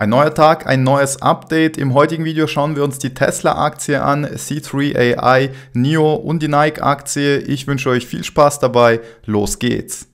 Ein neuer Tag, ein neues Update. Im heutigen Video schauen wir uns die Tesla-Aktie an, C3AI, NIO und die Nike-Aktie. Ich wünsche euch viel Spaß dabei. Los geht's.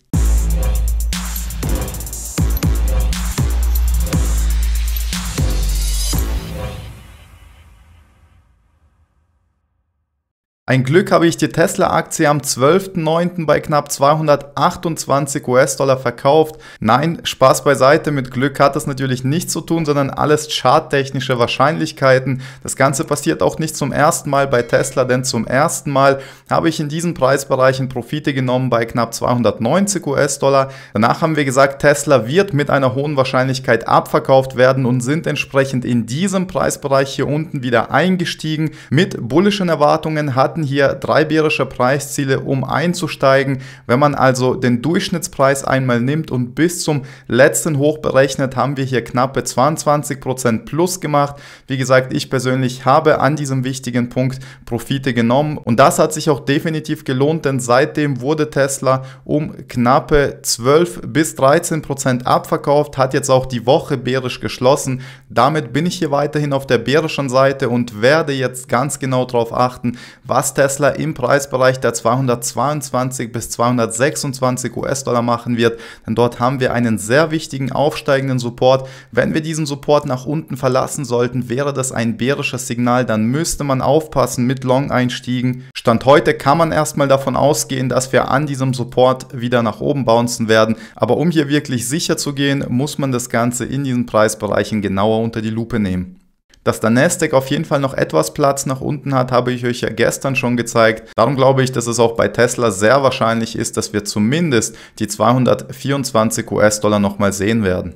Ein Glück habe ich die Tesla-Aktie am 12.09. bei knapp 228 US-Dollar verkauft. Nein, Spaß beiseite, mit Glück hat das natürlich nichts zu tun, sondern alles charttechnische Wahrscheinlichkeiten. Das Ganze passiert auch nicht zum ersten Mal bei Tesla, denn zum ersten Mal habe ich in diesen Preisbereichen Profite genommen bei knapp 290 US-Dollar. Danach haben wir gesagt, Tesla wird mit einer hohen Wahrscheinlichkeit abverkauft werden und sind entsprechend in diesem Preisbereich hier unten wieder eingestiegen. Mit bullischen Erwartungen hatten hier drei bärische Preisziele, um einzusteigen. Wenn man also den Durchschnittspreis einmal nimmt und bis zum letzten Hoch berechnet, haben wir hier knappe 22% plus gemacht. Wie gesagt, ich persönlich habe an diesem wichtigen Punkt Profite genommen und das hat sich auch definitiv gelohnt, denn seitdem wurde Tesla um knappe 12 bis 13% abverkauft, hat jetzt auch die Woche bärisch geschlossen. Damit bin ich hier weiterhin auf der bärischen Seite und werde jetzt ganz genau darauf achten, was was Tesla im Preisbereich der 222 bis 226 US-Dollar machen wird, denn dort haben wir einen sehr wichtigen aufsteigenden Support. Wenn wir diesen Support nach unten verlassen sollten, wäre das ein bärisches Signal, dann müsste man aufpassen mit Long-Einstiegen. Stand heute kann man erstmal davon ausgehen, dass wir an diesem Support wieder nach oben bouncen werden, aber um hier wirklich sicher zu gehen, muss man das Ganze in diesen Preisbereichen genauer unter die Lupe nehmen. Dass der Nasdaq auf jeden Fall noch etwas Platz nach unten hat, habe ich euch ja gestern schon gezeigt. Darum glaube ich, dass es auch bei Tesla sehr wahrscheinlich ist, dass wir zumindest die 224 US-Dollar nochmal sehen werden.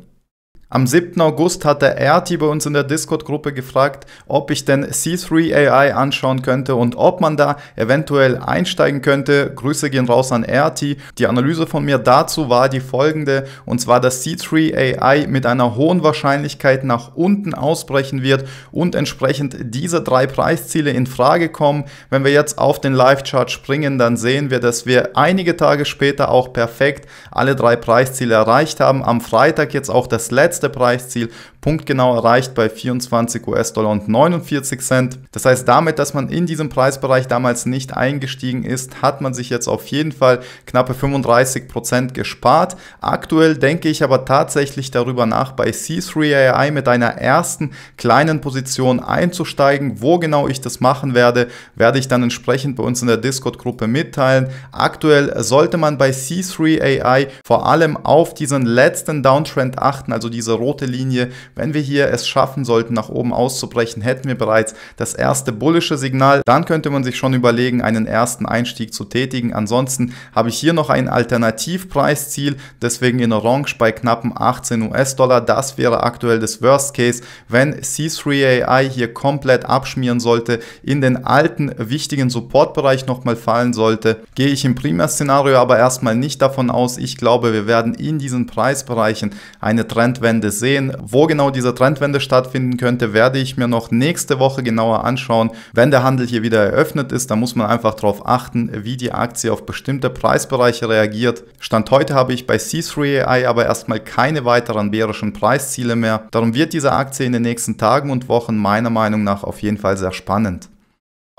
Am 7. August hat der Erti bei uns in der Discord-Gruppe gefragt, ob ich denn C3 AI anschauen könnte und ob man da eventuell einsteigen könnte. Grüße gehen raus an Erti. Die Analyse von mir dazu war die folgende, und zwar, dass C3 AI mit einer hohen Wahrscheinlichkeit nach unten ausbrechen wird und entsprechend diese drei Preisziele in Frage kommen. Wenn wir jetzt auf den Live-Chart springen, dann sehen wir, dass wir einige Tage später auch perfekt alle drei Preisziele erreicht haben. Am Freitag jetzt auch das letzte letzte Preisziel punktgenau erreicht bei 24 US-Dollar und 49 Cent. Das heißt, damit, dass man in diesem Preisbereich damals nicht eingestiegen ist, hat man sich jetzt auf jeden Fall knappe 35% Prozent gespart. Aktuell denke ich aber tatsächlich darüber nach, bei C3 AI mit einer ersten kleinen Position einzusteigen. Wo genau ich das machen werde, werde ich dann entsprechend bei uns in der Discord-Gruppe mitteilen. Aktuell sollte man bei C3 AI vor allem auf diesen letzten Downtrend achten, also diese diese rote Linie. Wenn wir hier es schaffen sollten, nach oben auszubrechen, hätten wir bereits das erste bullische Signal. Dann könnte man sich schon überlegen, einen ersten Einstieg zu tätigen. Ansonsten habe ich hier noch ein Alternativpreisziel, deswegen in Orange bei knappen 18 US-Dollar. Das wäre aktuell das Worst Case, wenn C3AI hier komplett abschmieren sollte, in den alten wichtigen Supportbereich nochmal fallen sollte, gehe ich im Primärszenario aber erstmal nicht davon aus. Ich glaube, wir werden in diesen Preisbereichen eine Trendwende Trendwende sehen. Wo genau diese Trendwende stattfinden könnte, werde ich mir noch nächste Woche genauer anschauen. Wenn der Handel hier wieder eröffnet ist, dann muss man einfach darauf achten, wie die Aktie auf bestimmte Preisbereiche reagiert. Stand heute habe ich bei C3AI aber erstmal keine weiteren bärischen Preisziele mehr. Darum wird diese Aktie in den nächsten Tagen und Wochen meiner Meinung nach auf jeden Fall sehr spannend.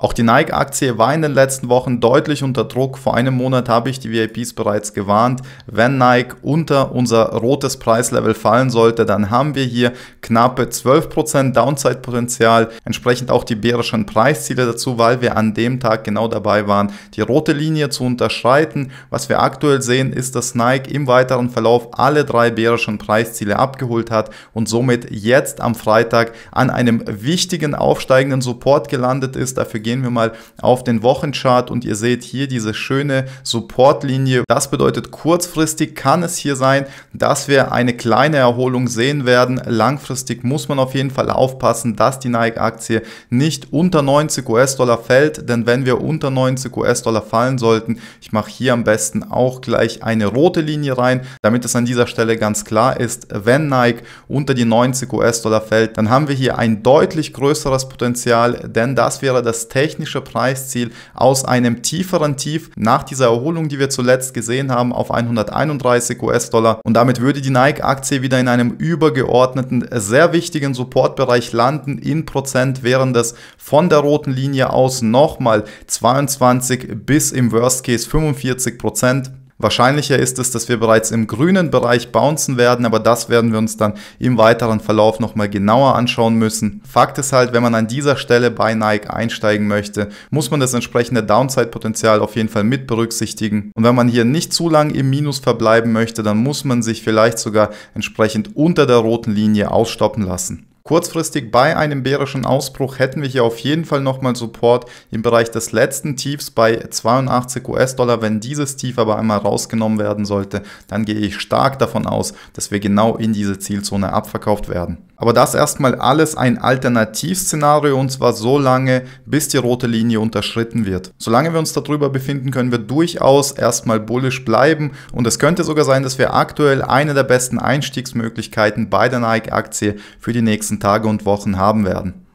Auch die Nike-Aktie war in den letzten Wochen deutlich unter Druck. Vor einem Monat habe ich die VIPs bereits gewarnt. Wenn Nike unter unser rotes Preislevel fallen sollte, dann haben wir hier knappe 12% Downside-Potenzial. Entsprechend auch die bärischen Preisziele dazu, weil wir an dem Tag genau dabei waren, die rote Linie zu unterschreiten. Was wir aktuell sehen, ist, dass Nike im weiteren Verlauf alle drei bärischen Preisziele abgeholt hat und somit jetzt am Freitag an einem wichtigen aufsteigenden Support gelandet ist. Dafür gehen wir mal auf den Wochenchart und ihr seht hier diese schöne Supportlinie. Das bedeutet, kurzfristig kann es hier sein, dass wir eine kleine Erholung sehen werden. Langfristig muss man auf jeden Fall aufpassen, dass die Nike-Aktie nicht unter 90 US-Dollar fällt, denn wenn wir unter 90 US-Dollar fallen sollten, ich mache hier am besten auch gleich eine rote Linie rein, damit es an dieser Stelle ganz klar ist, wenn Nike unter die 90 US-Dollar fällt, dann haben wir hier ein deutlich größeres Potenzial, denn das wäre das Take technische Preisziel aus einem tieferen Tief nach dieser Erholung, die wir zuletzt gesehen haben, auf 131 US-Dollar. Und damit würde die Nike-Aktie wieder in einem übergeordneten, sehr wichtigen Supportbereich landen in Prozent, während es von der roten Linie aus nochmal 22 bis im Worst Case 45 Prozent Wahrscheinlicher ist es, dass wir bereits im grünen Bereich bouncen werden, aber das werden wir uns dann im weiteren Verlauf nochmal genauer anschauen müssen. Fakt ist halt, wenn man an dieser Stelle bei Nike einsteigen möchte, muss man das entsprechende Downside-Potenzial auf jeden Fall mit berücksichtigen. Und wenn man hier nicht zu lang im Minus verbleiben möchte, dann muss man sich vielleicht sogar entsprechend unter der roten Linie ausstoppen lassen. Kurzfristig bei einem bärischen Ausbruch hätten wir hier auf jeden Fall nochmal Support im Bereich des letzten Tiefs bei 82 US-Dollar. Wenn dieses Tief aber einmal rausgenommen werden sollte, dann gehe ich stark davon aus, dass wir genau in diese Zielzone abverkauft werden. Aber das erstmal alles ein Alternativszenario und zwar so lange, bis die rote Linie unterschritten wird. Solange wir uns darüber befinden, können wir durchaus erstmal bullisch bleiben und es könnte sogar sein, dass wir aktuell eine der besten Einstiegsmöglichkeiten bei der Nike-Aktie für die nächsten Tage und Wochen haben werden.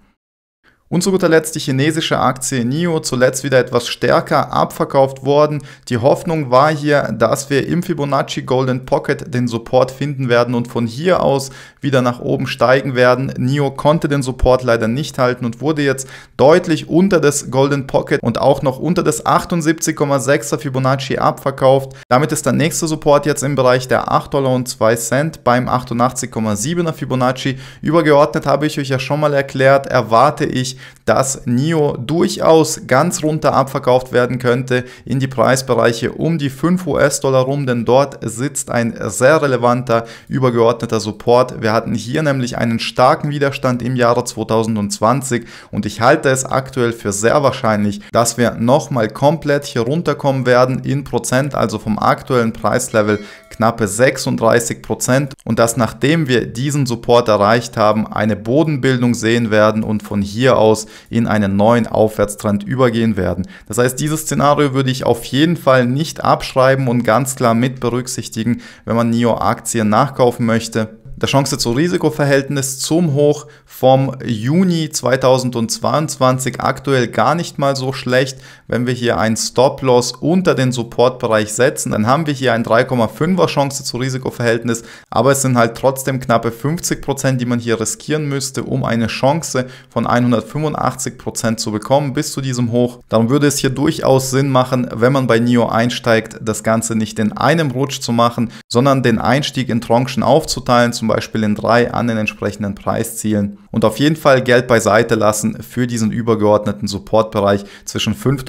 Und zu guter Letzt die chinesische Aktie NIO zuletzt wieder etwas stärker abverkauft worden. Die Hoffnung war hier, dass wir im Fibonacci Golden Pocket den Support finden werden und von hier aus wieder nach oben steigen werden. NIO konnte den Support leider nicht halten und wurde jetzt deutlich unter das Golden Pocket und auch noch unter das 78,6er Fibonacci abverkauft. Damit ist der nächste Support jetzt im Bereich der 8 Dollar und 2 Cent beim 88,7er Fibonacci. Übergeordnet habe ich euch ja schon mal erklärt, erwarte ich dass NIO durchaus ganz runter abverkauft werden könnte in die Preisbereiche um die 5 US-Dollar rum, denn dort sitzt ein sehr relevanter übergeordneter Support. Wir hatten hier nämlich einen starken Widerstand im Jahre 2020 und ich halte es aktuell für sehr wahrscheinlich, dass wir nochmal komplett hier runterkommen werden in Prozent, also vom aktuellen Preislevel knappe 36 Prozent und dass nachdem wir diesen Support erreicht haben, eine Bodenbildung sehen werden und von hier aus aus in einen neuen Aufwärtstrend übergehen werden. Das heißt, dieses Szenario würde ich auf jeden Fall nicht abschreiben und ganz klar mit berücksichtigen, wenn man NIO-Aktien nachkaufen möchte das Chance-zu-Risiko-Verhältnis zum Hoch vom Juni 2022 aktuell gar nicht mal so schlecht. Wenn wir hier einen Stop-Loss unter den Supportbereich setzen, dann haben wir hier ein 3,5er Chance-zu-Risiko-Verhältnis, aber es sind halt trotzdem knappe 50%, Prozent, die man hier riskieren müsste, um eine Chance von 185% Prozent zu bekommen bis zu diesem Hoch. Dann würde es hier durchaus Sinn machen, wenn man bei NIO einsteigt, das Ganze nicht in einem Rutsch zu machen, sondern den Einstieg in Tranchen aufzuteilen, zum zum Beispiel in drei an den entsprechenden Preiszielen. Und auf jeden Fall Geld beiseite lassen für diesen übergeordneten Supportbereich zwischen 5,65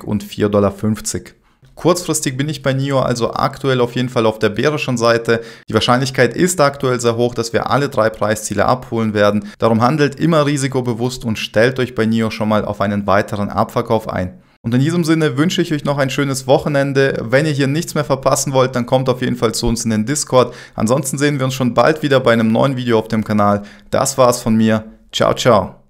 Dollar und 4,50 Dollar. Kurzfristig bin ich bei NIO also aktuell auf jeden Fall auf der bärischen Seite. Die Wahrscheinlichkeit ist aktuell sehr hoch, dass wir alle drei Preisziele abholen werden. Darum handelt immer risikobewusst und stellt euch bei NIO schon mal auf einen weiteren Abverkauf ein. Und in diesem Sinne wünsche ich euch noch ein schönes Wochenende. Wenn ihr hier nichts mehr verpassen wollt, dann kommt auf jeden Fall zu uns in den Discord. Ansonsten sehen wir uns schon bald wieder bei einem neuen Video auf dem Kanal. Das war's von mir. Ciao, ciao.